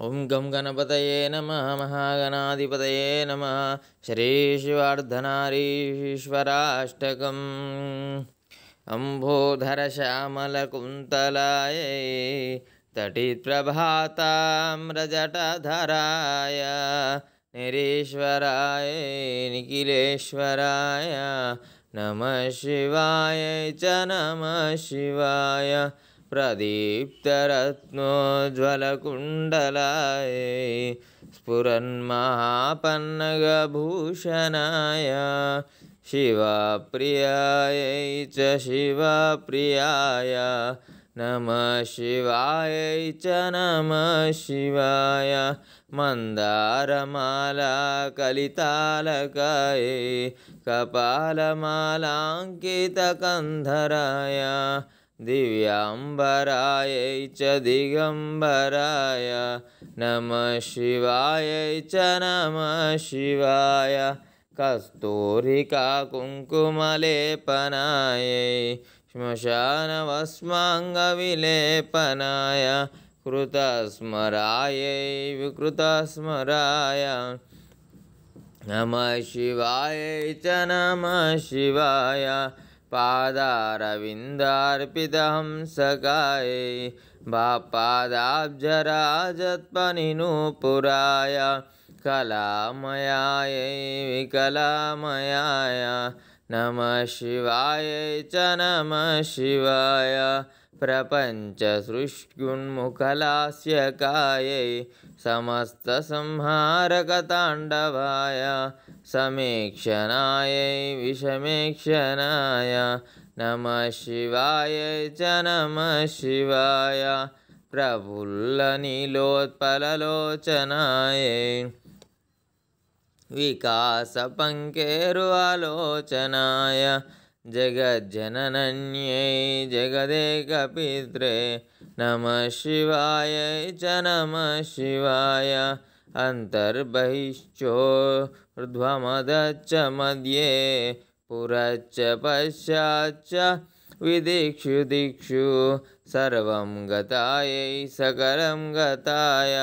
गं गणपतये नमः महागणाधिपतये नमः श्रीशिवार्धनारीश्वराष्टकम् अम्भोधरश्यामलकुन्तलायै तटिप्रभाताम्रजटधराय निरीश्वराय निखिलेश्वराय नमः शिवाय च नमः शिवाय प्रदीप्तरत्नोज्ज्वलकुण्डलाय स्फुरन्महापन्नगभूषणाय शिवाप्रियायै च शिवप्रियाय नमः शिवायै च नमः शिवाय मन्दारमालाकलितालकाय कपालमालाङ्कितकन्धराय दिव्याम्बराय च दिगम्बराय नमः शिवाय च नमः शिवाय कस्तूरिकाकुङ्कुमलेपनाय श्मशानवस्माङ्गविलेपनाय कृतस्मराय विकृतस्मराय नमः शिवाय च नमः शिवाय पादारविन्दार्पिदहं सकायै भापादाब्जराजत्पनिनूपुराय कलामयायै विकलामयाय नमः शिवायै च नमः शिवाय कायै समस्तसंहारकताण्डवाय समेक्षणायै विषमेक्षणाय नमः शिवायै च नमः शिवाय प्रफुल्लनीलोत्पललोचनाय विकासपङ्केरुवालोचनाय जगज्जनन्यै जगदेकपित्रे नम शिवाय च नम शिवाय अन्तर्बहिश्चोर्ध्वमदच्च मध्ये पुरच्च पश्चाच्च विदिक्षु दिक्षु सर्व गताय सकलं गताय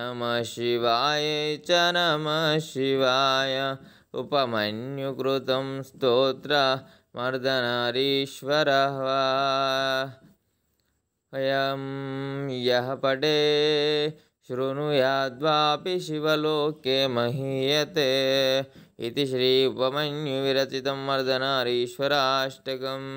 नम शिवाय च नम शिवाय उपमन्युकृतं स्तोत्र मर्दनारीश्वरः वा अयं यः पठे शृणुयाद्वापि शिवलोके महीयते इति श्री उपमन्युविरचितं मर्दनारीश्वराष्टकम्